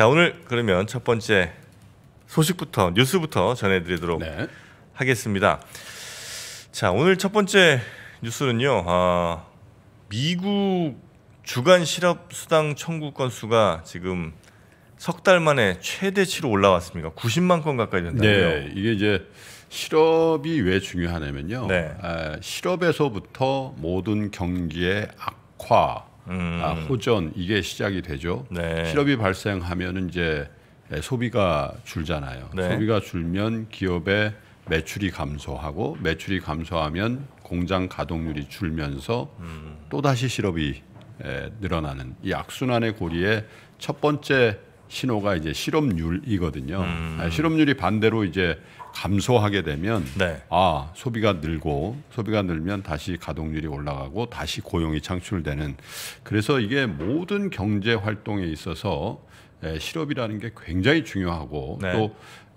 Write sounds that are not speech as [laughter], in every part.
자 오늘 그러면 첫 번째 소식부터 뉴스부터 전해드리도록 네. 하겠습니다. 자 오늘 첫 번째 뉴스는요. 아, 미국 주간 실업 수당 청구 건수가 지금 석 달 만에 최대치로 올라왔습니다. 90만 건 가까이 된다고요. 네, 이게 이제 실업이 왜 중요하냐면요. 네. 아, 실업에서부터 모든 경기의 악화 음. 아, 호전 이게 시작이 되죠. 네. 실업이 발생하면 이제 소비가 줄잖아요. 네. 소비가 줄면 기업의 매출이 감소하고 매출이 감소하면 공장 가동률이 줄면서 음. 또 다시 실업이 에, 늘어나는 이 악순환의 고리에 첫 번째 신호가 이제 실업률이거든요. 음. 아, 실업률이 반대로 이제 감소하게 되면 네. 아 소비가 늘고 소비가 늘면 다시 가동률이 올라가고 다시 고용이 창출되는 그래서 이게 모든 경제 활동에 있어서 에, 실업이라는 게 굉장히 중요하고 네.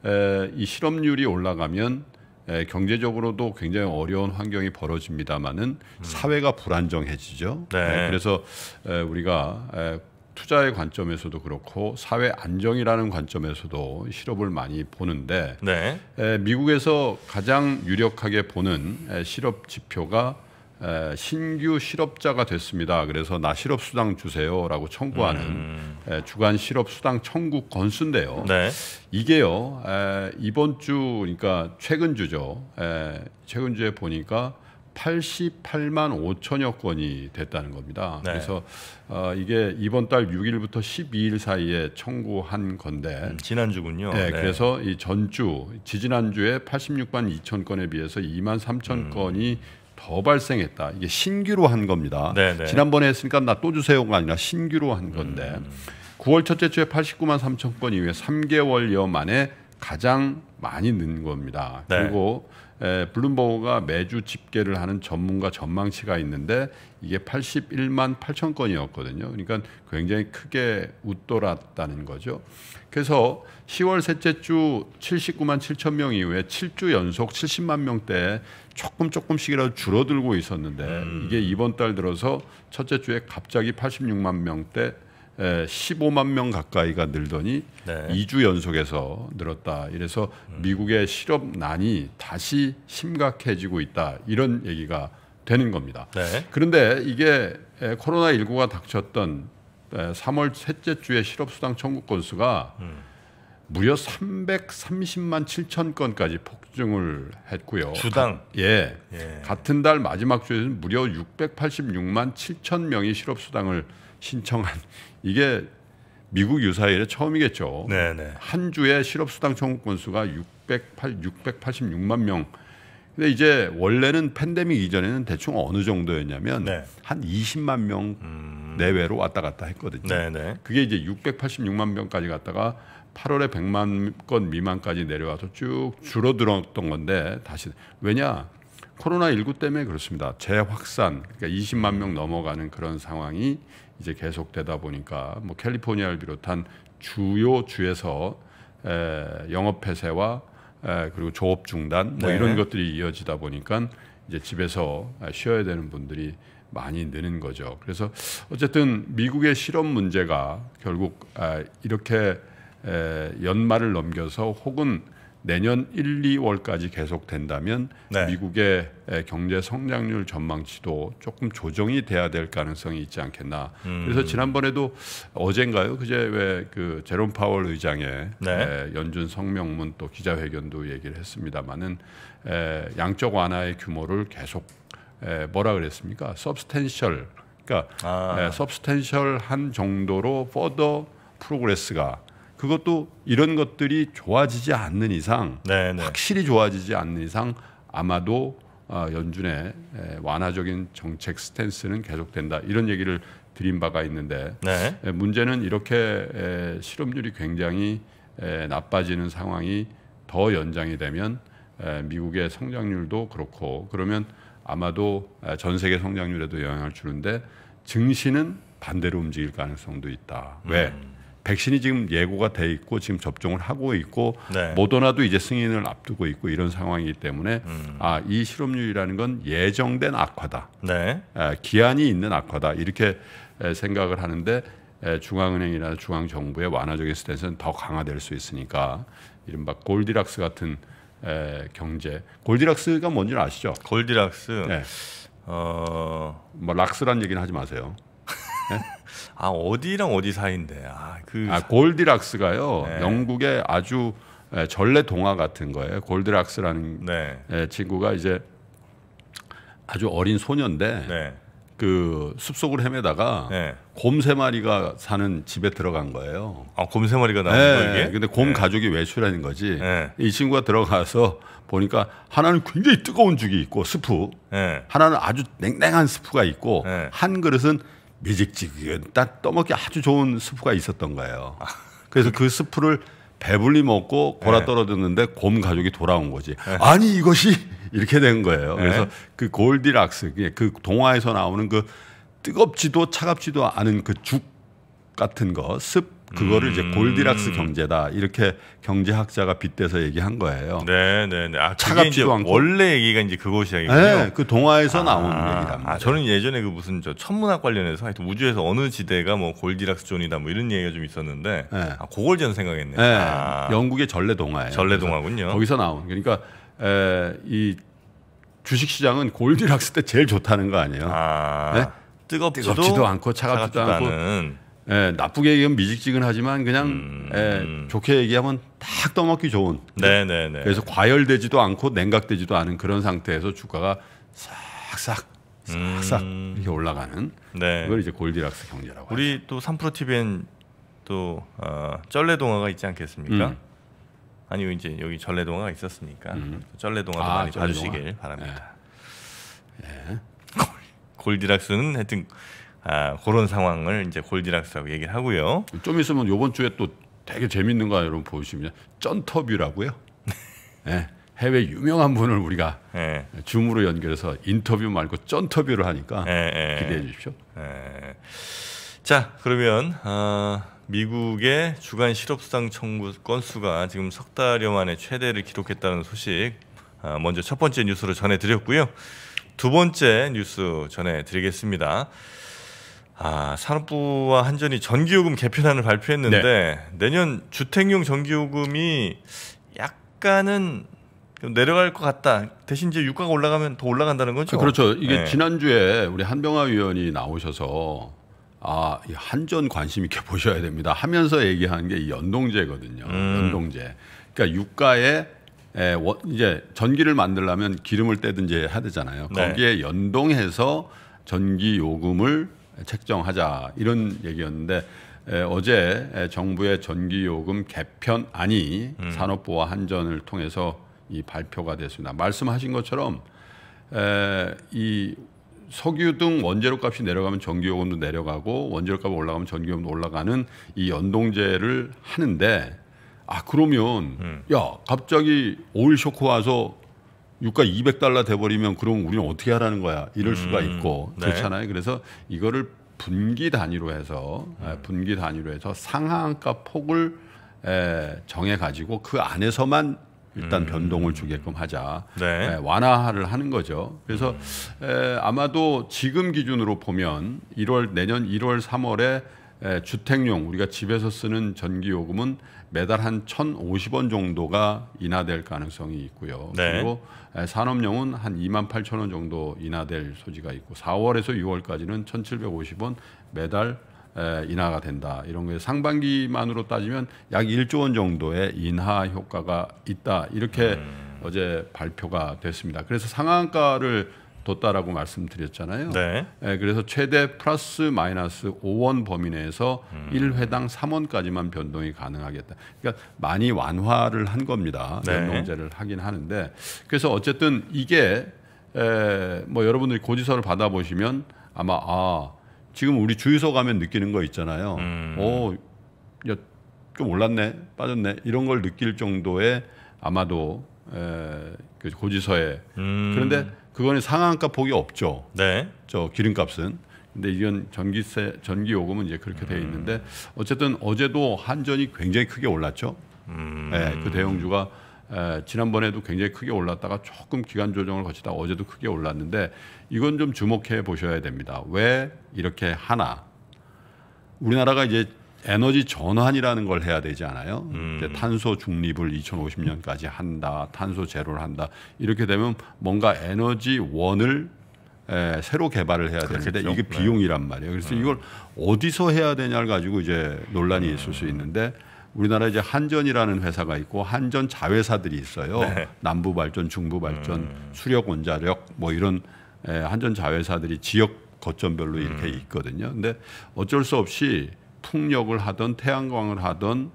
또이 실업률이 올라가면 에, 경제적으로도 굉장히 어려운 환경이 벌어집니다마는 음. 사회가 불안정해지죠. 네. 에, 네, 그래서 에, 우리가 에, 투자의 관점에서도 그렇고 사회 안정이라는 관점에서도 실업을 많이 보는데 네. 에, 미국에서 가장 유력하게 보는 에, 실업 지표가 에, 신규 실업자가 됐습니다. 그래서 나 실업 수당 주세요라고 청구하는 음. 에, 주간 실업 수당 청구 건수인데요. 네. 이게요 에, 이번 주 그러니까 최근 주죠. 에, 최근 주에 보니까 88만 5천여 건이 됐다는 겁니다. 네. 그래서 어, 이게 이번 달 6일부터 12일 사이에 청구한 건데 음, 지난주군요. 네, 네, 그래서 이 전주 지지난주에 86만 2천 건에 비해서 2만 3천 음. 건이 더 발생했다. 이게 신규로 한 겁니다. 네네. 네. 지난번에 했으니까 나 또 주세요가 아니라 신규로 한 건데 음. 9월 첫째 주에 89만 3천 건 이후에 3개월여 만에 가장 많이 는 겁니다. 네. 그리고 에, 블룸버그가 매주 집계를 하는 전문가 전망치가 있는데 이게 81만 8천 건이었거든요. 그러니까 굉장히 크게 웃돌았다는 거죠. 그래서 10월 셋째 주 79만 7천 명 이후에 7주 연속 70만 명대 조금 조금씩이라도 줄어들고 있었는데 음. 이게 이번 달 들어서 첫째 주에 갑자기 86만 명대 15만 예, 명 가까이가 늘더니 네. 2주 연속해서 늘었다. 이래서 음. 미국의 실업난이 다시 심각해지고 있다. 이런 얘기가 되는 겁니다. 네. 그런데 이게 예, 코로나 19가 닥쳤던 3월 예, 셋째 주에 실업수당 청구 건수가 음. 무려 330만 7천 건까지 폭증을 했고요. 주당. 가, 예. 예. 같은 달 마지막 주에는 무려 686만 7천 명이 실업수당을 음. 신청한 [laughs] 이게 미국 유사일에 처음이겠죠. 네네. 네. 한 주에 실업수당 청구 건수가 608, 686만 명. 근데 이제 원래는 팬데믹 이전에는 대충 어느 정도였냐면 네. 한 20만 명 음... 내외로 왔다 갔다 했거든요. 네네. 네. 그게 이제 686만 명까지 갔다가 8월에 100만 건 미만까지 내려와서 쭉 줄어들었던 건데 다시 왜냐 코로나 19 때문에 그렇습니다. 재확산 그러니까 20만 명 넘어가는 그런 상황이 이제 계속되다 보니까 뭐 캘리포니아를 비롯한 주요 주에서 에, 영업 폐쇄와 에, 그리고 조업 중단 뭐 네. 이런 것들이 이어지다 보니까 이제 집에서 쉬어야 되는 분들이 많이 느는 거죠. 그래서 어쨌든 미국의 실업 문제가 결국 아, 이렇게 연말을 넘겨서 혹은 내년 1, 2월까지 계속된다면 네. 미국의 경제 성장률 전망치도 조금 조정이 돼야 될 가능성이 있지 않겠나. 음. 그래서 지난번에도 어젠가요? 그제 왜 그 제롬 파월 의장의 네. 연준 성명문 또 기자회견도 얘기를 했습니다마는 양적 완화의 규모를 계속 에, 뭐라 그랬습니까? 서브스텐셜 그러니까 아. 에, 서브스텐셜한 정도로 퍼더 프로그레스가 그것도 이런 것들이 좋아지지 않는 이상 네네. 네. 확실히 좋아지지 않는 이상 아마도 어, 연준의 완화적인 정책 스탠스는 계속된다 이런 얘기를 드린 바가 있는데 네. 문제는 이렇게 실업률이 굉장히 나빠지는 상황이 더 연장이 되면 미국의 성장률도 그렇고 그러면 아마도 전 세계 성장률에도 영향을 주는데 증시는 반대로 움직일 가능성도 있다. 왜? 음. 백신이 지금 예고가 돼 있고 지금 접종을 하고 있고 네. 모더나도 이제 승인을 앞두고 있고 이런 상황이기 때문에 음. 아이 실업률이라는 건 예정된 악화다. 네. 에, 기한이 있는 악화다 이렇게 에, 생각을 하는데 에, 중앙은행이나 중앙 정부의 완화적인 스탠스는 더 강화될 수 있으니까 이른바 골디락스 같은 에, 경제. 골디락스가 뭔지 아시죠? 골디락스. 네. 어... 뭐 락스란 얘기는 하지 마세요. 네? [laughs] 아 어디랑 어디 사이인데 아그 아, 골디락스가요 네. 영국의 아주 전래 동화 같은 거예요 골디락스라는 네. 친구가 이제 아주 어린 소년데 네. 그 숲속을 헤매다가 네. 곰세 마리가 사는 집에 들어간 거예요. 아곰 세 마리가 나온 네. 거이게? 근데 곰 네. 가족이 외출하는 거지. 네. 이 친구가 들어가서 보니까 하나는 굉장히 뜨거운 죽이 있고 스프, 하나는 아주 냉랭한 스프가 있고 한 그릇은 미직지은딱 떠먹기 아주 좋은 스프가 있었던 거예요. 그래서 그 스프를 배불리 먹고 골아 네. 떨어졌는데 곰 가족이 돌아온 거지. 네. 아니 이것이 [laughs] 이렇게 된 거예요. 네. 그래서 그 골디락스 그 동화에서 나오는 그 뜨겁지도 차갑지도 않은 그 죽 같은 거습 그거를 음. 이제 골디락스 음. 경제다 이렇게 경제학자가 빗대서 얘기한 거예요. 네, 네, 네. 아, 차갑지도 않고 원래 얘기가 이제 그곳이야기군요. 네, 그 동화에서 아, 나온 얘기다 아, 저는 예전에 그 무슨 저 천문학 관련해서 하여튼 우주에서 어느 지대가 뭐 골디락스 존이다 뭐 이런 얘기가 좀 있었는데 네. 아, 그걸 저는 생각했네요. 네, 아. 영국의 전래 동화예요. 전래 동화군요. 거기서 나온 그러니까 에, 이 주식 시장은 골디락스 때 제일 좋다는 거 아니에요? 아. 네? 뜨겁지도, 뜨겁지도, 않고 차갑지도, 차갑지도 않고 예, 나쁘게 얘기하면 미직직은하지만 그냥 음, 예, 좋게 얘기하면 딱 떠먹기 좋은. 네네네. 네, 네. 그래서 과열되지도 않고 냉각되지도 않은 그런 상태에서 주가가 싹싹 싹싹 음. 이렇게 올라가는. 네. 그걸 이제 골디락스 경제라고. 우리 하죠. 또 삼프로 TV엔 또 어, 쩔레동화가 있지 않겠습니까? 음. 아니요 이제 여기 전래동화가 있었으니까 전래동화도 음. 아, 많이 전래동화? 봐주시길 바랍니다. 예. 예. [laughs] 골디락스는 하여튼 아, 그런 상황을 이제 골디락스라고 얘기를 하고요. 좀 있으면 이번 주에 또 되게 재밌는 거 여러분 보시면 쩐터뷰라고요. 네, [laughs] 해외 유명한 분을 우리가 네. 줌으로 연결해서 인터뷰 말고 쩐터뷰를 하니까 네, 기대해 주십시오. 자 그러면 어, 미국의 주간 실업수당 청구 건수가 지금 석 달여 만에 최대를 기록했다는 소식 어, 먼저 첫 번째 뉴스로 전해드렸고요. 두 번째 뉴스 전해드리겠습니다. 아, 산업부와 한전이 전기요금 개편안을 발표했는데 네. 내년 주택용 전기요금이 약간은 내려갈 것 같다. 대신 이제 유가가 올라가면 더 올라간다는 거죠. 아, 그렇죠. 이게 네. 지난주에 우리 한병화 위원이 나오셔서 아, 한전 관심 있게 [laughs] 보셔야 됩니다. 하면서 얘기한 게 연동제거든요. 음. 연동제. 그러니까 유가에 에, 원, 이제 전기를 만들려면 기름을 떼든지 해야 되잖아요. 네. 거기에 네. 연동해서 전기 요금을 책정하자 이런 얘기였는데 에, 어제 정부의 전기요금 개편안이 음. 산업부와 한전을 통해서 이 발표가 됐습니다. 말씀하신 것처럼 에, 이 석유 등 원재료 값이 내려가면 전기요금도 내려가고 원재료 값이 올라가면 전기요금도 올라가는 이 연동제를 하는데 아 그러면 음. 야 갑자기 오일 쇼크 와서 유가 200달러 돼버리면 그럼 우리는 어떻게 하라는 거야 이럴 수가 음, 있고 네. 그렇잖아요. 그래서 이거를 분기 단위로 해서 예, 음. 분기 단위로 해서 상한가 폭을 예, 정해 가지고 그 안에서만 일단 음. 변동을 주게끔 하자 네. 에, 예, 완화를 하는 거죠. 그래서 음. 에, 아마도 지금 기준으로 보면 1월 내년 1월 3월에 에, 주택용 우리가 집에서 쓰는 전기요금은 매달 한 1,050원 정도가 인하될 가능성이 있고요. 네. 그리고 산업용은 한 2만 8천 원 정도 인하될 소지가 있고 4월에서 6월까지는 1,750원 매달 인하가 된다. 이런 게 상반기만으로 따지면 약 1조 원 정도의 인하 효과가 있다. 이렇게 음. 어제 발표가 됐습니다. 그래서 상한가를 뒀다라고 말씀드렸잖아요. 네. 네, 그래서 최대 플러스 마이너스 5원 범위 내에서 음. 1회당 3원까지만 변동이 가능하겠다. 그러니까 많이 완화를 한 겁니다. 네. 연동제를 하긴 하는데 그래서 어쨌든 이게 에, 뭐 여러분들이 고지서를 받아보시면 아마 아 지금 우리 주유소 가면 느끼는 거 있잖아요. 음. 오, 좀 올랐네, 빠졌네 이런 걸 느낄 정도의 아마도 에, 그 고지서에 음. 그런데 그거는 상한가 폭이 없죠. 네. 저 기름값은. 근데 이건 전기세 전기 요금은 이제 그렇게 돼 있는데 음. 어쨌든 어제도 한전이 굉장히 크게 올랐죠. 음. 네, 그 대형주가 에, 예, 지난번에도 굉장히 크게 올랐다가 조금 기간 조정을 거치다 어제도 크게 올랐는데 이건 좀 주목해 보셔야 됩니다. 왜 이렇게 하나? 우리나라가 이제 에너지 전환이라는 걸 해야 되지 않아요? 음. 탄소 중립을 2050년까지 한다, 탄소 제로를 한다. 이렇게 되면 뭔가 에너지 원을 에, 새로 개발을 해야 그렇겠죠. 되는데 이게 네. 비용이란 말이에요. 그래서 음. 이걸 어디서 해야 되냐를 가지고 이제 논란이 음. 있을 수 있는데 우리나라 이제 한전이라는 회사가 있고 한전 자회사들이 있어요. 네. 남부 발전, 중부 발전, 음. 수력 원자력 뭐 이런 에, 한전 자회사들이 지역 거점별로 이렇게 음. 있거든요. 근데 어쩔 수 없이 풍력을 하던 태양광을 하던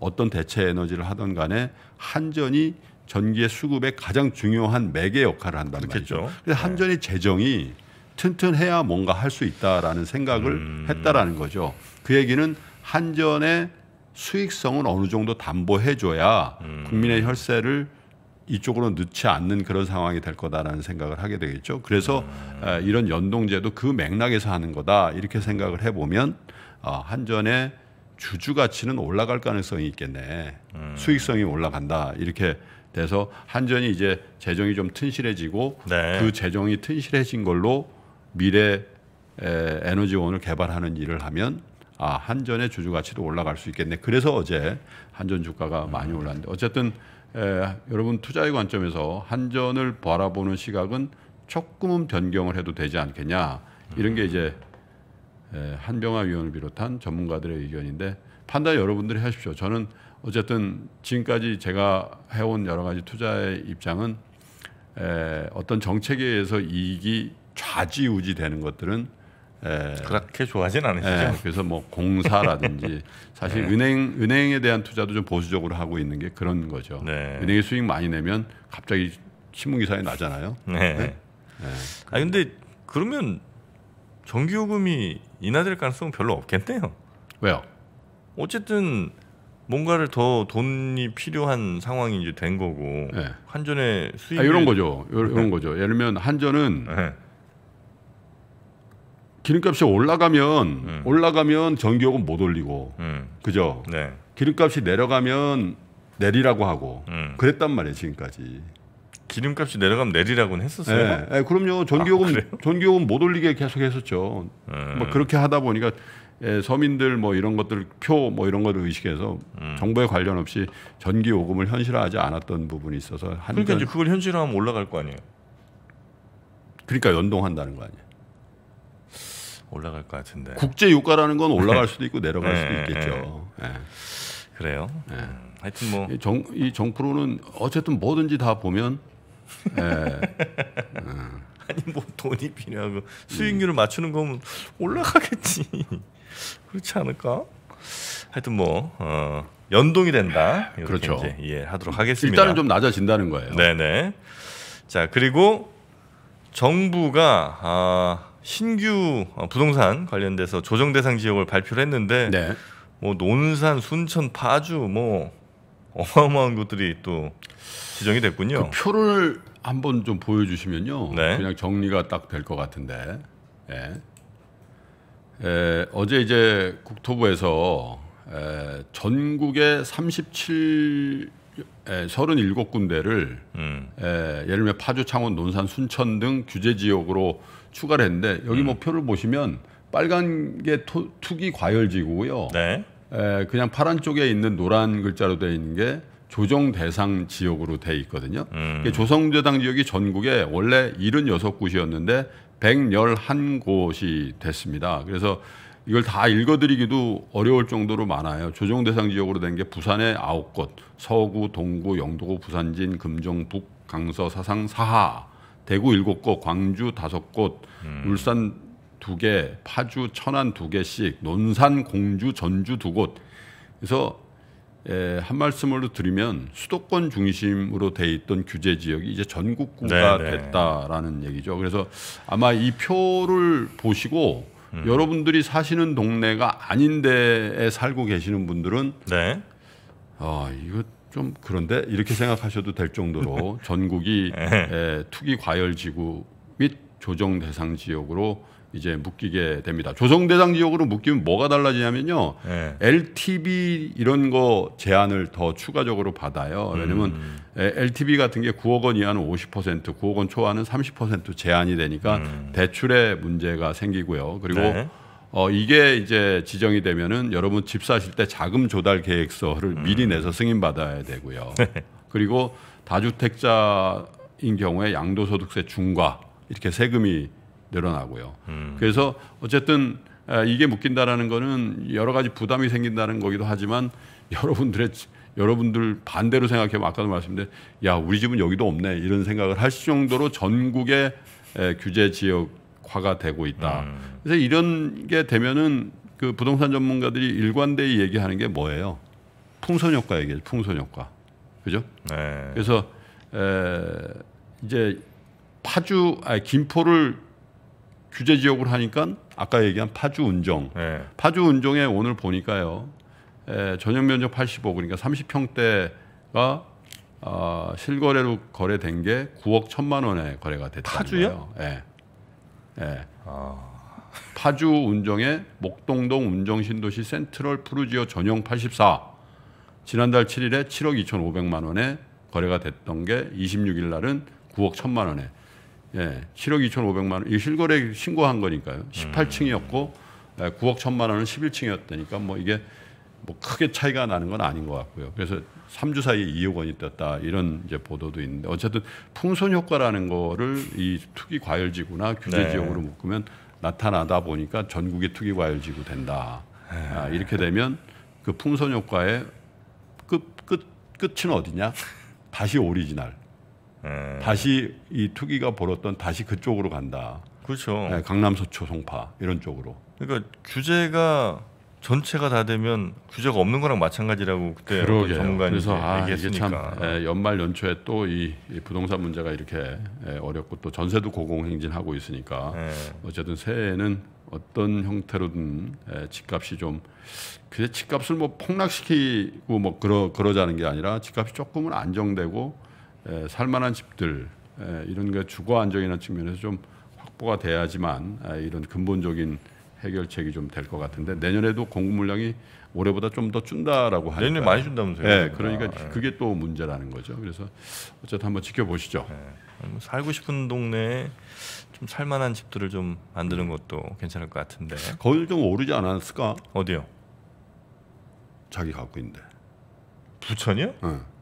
어떤 대체 에너지를 하던 간에 한전이 전기의 수급에 가장 중요한 매개 역할을 한단 그렇겠죠. 말이죠. 그래서 한전의 네. 재정이 튼튼해야 뭔가 할 수 있다라는 생각을 음. 했다라는 거죠. 그 얘기는 한전의 수익성은 어느 정도 담보해줘야 음. 국민의 혈세를 이쪽으로 넣지 않는 그런 상황이 될 거다라는 생각을 하게 되겠죠. 그래서 음. 이런 연동제도 그 맥락에서 하는 거다 이렇게 생각을 해보면 아, 어, 한전의 주주 가치는 올라갈 가능성이 있겠네. 음. 수익성이 올라간다. 이렇게 돼서 한전이 이제 재정이 좀 튼실해지고 네. 그 재정이 튼실해진 걸로 미래 에, 에너지원을 개발하는 일을 하면 아 한전의 주주 가치도 올라갈 수 있겠네. 그래서 어제 한전 주가가 음. 많이 올랐는데 어쨌든 에, 여러분 투자의 관점에서 한전을 바라보는 시각은 조금은 변경을 해도 되지 않겠냐 이런 게 음. 이제 예, 한병화 위원을 비롯한 전문가들의 의견인데 판단 여러분들이 하십시오. 저는 어쨌든 지금까지 제가 해온 여러 가지 투자의 입장은 예, 어떤 정책에 의해서 이익이 좌지우지 되는 것들은 에, 예, 그렇게 좋아하진 않으시죠. 에, 그래서 뭐 공사라든지 [laughs] 네. 사실 네. 은행 은행에 대한 투자도 좀 보수적으로 하고 있는 게 그런 거죠. 네. 은행이 수익 많이 내면 갑자기 신문 기사에 나잖아요. 네. 네. 네. 아 근데 그러면 전기요금이 인하될 가능성은 별로 없겠네요. 왜요? 어쨌든 뭔가를 더 돈이 필요한 상황이 이제 된 거고 예. 아, 네. 한전의 수익 아, 이런 거죠. 이런 거죠. 예를 들면 한전은 네. 기름값이 올라가면 음. 올라가면 전기요금 못 올리고 음. 그죠? 네. 기름값이 내려가면 내리라고 하고 음. 그랬단 말이에요 지금까지. 기름값이 내려가면 내리라고는 했었어요. 네, 네 그럼요. 전기요금 아, 전기요금 못 올리게 계속 했었죠. 음. 뭐 그렇게 하다 보니까 예, 서민들 뭐 이런 것들 표 뭐 이런 것을 의식해서 음. 정부에 관련 없이 전기 요금을 현실화하지 않았던 부분이 있어서 한 그러니까 이제 그걸 현실화하면 올라갈 거 아니에요. 그러니까 연동한다는 거 아니에요. 올라갈 것 같은데. 국제 유가라는 건 올라갈 수도 있고 내려갈 네, 수도 있겠죠. 네. 그래요. 하여튼 뭐 이 정프로는 어쨌든 뭐든지 다 보면 네. 아니 뭐 돈이 필요하고 수익률을 맞추는 거면 올라가겠지. 그렇지 않을까? 하여튼 뭐 어, 연동이 된다. 그렇죠. 이해하도록 하겠습니다. 일단은 좀 낮아진다는 거예요. 네네. 자 그리고 정부가 아, 신규 어, 부동산 관련돼서 조정 대상 지역을 발표를 했는데 네. 뭐 논산, 순천, 파주 뭐 어마어마한 것들이 또 지정이 됐군요. 그 표를 한번 좀 보여주시면요. 네. 그냥 정리가 딱 될 것 같은데. 예. 에, 예, 어제 이제 국토부에서 에, 예, 전국의 37 에, 37군데를 음. 에, 예, 예를 들면 파주, 창원, 논산, 순천 등 규제 지역으로 추가를 했는데 여기 뭐 음. 뭐 표를 보시면 빨간 게 토, 투기 과열 지구고요. 네. 그냥 파란 쪽에 있는 노란 글자로 되어 있는 게 조정 대상 지역으로 되어 있거든요. 음. 조성대상 지역이 전국에 원래 76곳이었는데 111곳이 됐습니다. 그래서 이걸 다 읽어드리기도 어려울 정도로 많아요. 조정 대상 지역으로 된 게부산에 9곳, 서구, 동구, 영도구, 부산진, 금정, 북, 강서, 사상, 사하, 대구 7곳, 광주 5곳, 음. 울산 두 개, 파주, 천안 두 개씩, 논산, 공주, 전주 두 곳. 그래서 에, 한 말씀으로 드리면 수도권 중심으로 돼 있던 규제 지역이 이제 전국구가 네네. 됐다라는 얘기죠. 그래서 아마 이 표를 보시고 음. 여러분들이 사시는 동네가 아닌데에 살고 계시는 분들은 네. 아 이거 좀 그런데 이렇게 생각하셔도 될 정도로 [laughs] 전국이 네. 에, 투기 과열 지구 및 조정 대상 지역으로 이제 묶이게 됩니다. 조정대상 지역으로 묶이면 뭐가 달라지냐면요. 네. 예. LTV 이런 거 제한을 더 추가적으로 받아요. 왜냐면 음. LTV 같은 게 9억 원 이하는 50%, 9억 원초하는30% 제한이 되니까 음. 대출에 문제가 생기고요. 그리고 네. 어, 이게 이제 지정이 되면은 여러분 집 사실 때 자금 조달 계획서를 음. 미리 내서 승인받아야 되고요. 네. 그리고 다주택자인 경우에 양도소득세 중과 이렇게 세금이 늘어나고요. 음. 그래서 어쨌든 아, 이게 묶인다라는 거는 여러 가지 부담이 생긴다는 거기도 하지만 [laughs] 여러분들의 여러분들 반대로 생각해보면 아까도 말씀드데야 우리 집은 여기도 없네 이런 생각을 할 정도로 전국의 규제 지역화가 되고 있다. 음. 그래서 이런 게 되면은 그 부동산 전문가들이 일관되게 얘기하는 게 뭐예요? 풍선 효과 얘기죠. 풍선 효과. 그죠? 네. 그래서 에, 이제 파주 아 김포를 규제 지역으로 하니까 아까 얘기한 파주 운정 네. 파주 운종에 오늘 보니까요. 에, 전용 면적 85 그러니까 30평대가 어, 실거래로 거래된 게 9억 1천만 원에 거래가 됐다는 거예요. 예. 예. 아... 파주 운정의 목동동 운정신도시 센트럴 푸르지오 전용 84 지난달 7일에 7억 2,500만 원에 거래가 됐던 게 26일 날은 9억 1천만 원에 예, 7억 2,500만 원. 이 실거래 신고한 거니까요. 18층이었고 예, 9억 1천만 원은 11층이었다니까 뭐 이게 뭐 크게 차이가 나는 건 아닌 것 같고요. 그래서 3주 사이에 2억 원이 떴다 이런 이제 보도도 있는데 어쨌든 풍선 효과라는 거를 이 투기 과열지구나 규제 네. 지역으로 묶으면 나타나다 보니까 전국이 투기 과열지구 된다. 아, 이렇게 되면 그 풍선 효과의 끝, 끝, 끝은 어디냐? 다시 오리지널. 예. 다시 이 투기가 벌었던 다시 그쪽으로 간다. 그렇죠. 예, 강남 서초 송파 이런 쪽으로. 그러니까 규제가 전체가 다 되면 규제가 없는 거랑 마찬가지라고 그때 그러게요. 전문가님 그래서 아, 얘기했으니까 이게 참 예, 연말 연초에 또 이 부동산 문제가 이렇게 예, 어렵고 또 전세도 고공행진하고 있으니까 예. 어쨌든 새해에는 어떤 형태로든 예, 집값이 좀 그게 집값을 뭐 폭락시키고 뭐 그러 그러자는 게 아니라 집값이 조금은 안정되고 살만한 집들 이런 게 주거 안정이나 측면에서 좀 확보가 돼야지만 이런 근본적인 해결책이 좀 될 것 같은데 내년에도 공급 물량이 올해보다 좀 더 준다라고 하니까 내년에 많이 준다면서요? 네, 그러니까 아, 네. 그게 또 문제라는 거죠. 그래서 어쨌든 한번 지켜보시죠. 네. 음, 살고 싶은 동네에 좀 살만한 집들을 좀 만드는 것도 괜찮을 것 같은데 거기 좀 오르지 않았을까? 어디요? 자기 갖고 있는데 부천이요? 응. 네.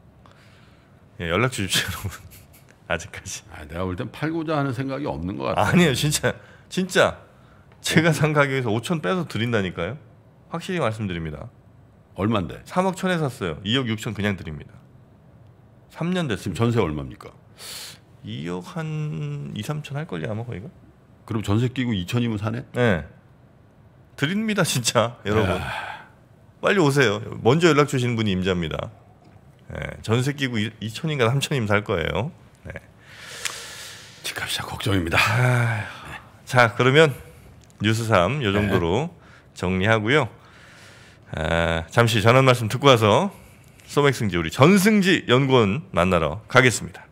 예, 연락 주십시오, 여러분. [laughs] 아직까지. 아, 내가 볼 땐 팔고자 하는 생각이 없는 것같아 아니에요, 진짜, 진짜. 제가 산 가격에서 5천 빼서 드린다니까요. 확실히 말씀드립니다. 얼마인데? 3억 천에 샀어요. 2억 6천 그냥 드립니다. 3년 됐습니다. 전세 얼마입니까? 2억 한 2, 3천 할걸요 아마 거기가? 그럼 전세 끼고 2천이면 사네? 네. 드립니다 진짜 여러분. 야... 빨리 오세요. 먼저 연락 주시는 분이 임자입니다. 전세 끼고 2천인가 3천이면 살 거예요. 네. 집값이야 걱정입니다. 아, 자 그러면 뉴스 3요 정도로 네. 정리하고요. 아, 잠시 전한 말씀 듣고 와서 소맥승지 우리 전승지 연구원 만나러 가겠습니다.